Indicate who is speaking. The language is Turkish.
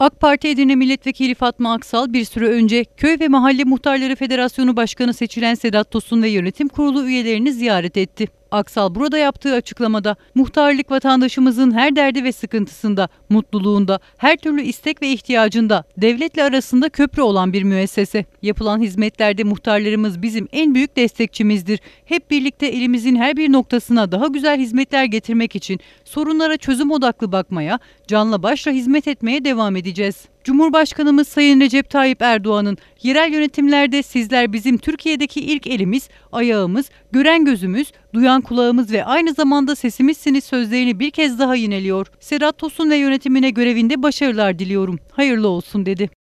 Speaker 1: AK Parti Edirne Milletvekili Fatma Aksal bir süre önce Köy ve Mahalle Muhtarları Federasyonu Başkanı seçilen Sedat Tosun ve yönetim kurulu üyelerini ziyaret etti. Aksal burada yaptığı açıklamada muhtarlık vatandaşımızın her derdi ve sıkıntısında, mutluluğunda, her türlü istek ve ihtiyacında devletle arasında köprü olan bir müessese. Yapılan hizmetlerde muhtarlarımız bizim en büyük destekçimizdir. Hep birlikte elimizin her bir noktasına daha güzel hizmetler getirmek için sorunlara çözüm odaklı bakmaya, canla başla hizmet etmeye devam edeceğiz. Cumhurbaşkanımız Sayın Recep Tayyip Erdoğan'ın yerel yönetimlerde sizler bizim Türkiye'deki ilk elimiz, ayağımız, gören gözümüz, duyan kulağımız ve aynı zamanda sesimizsiniz sözlerini bir kez daha yineliyor. Serhat Tosun ve yönetimine görevinde başarılar diliyorum. Hayırlı olsun dedi.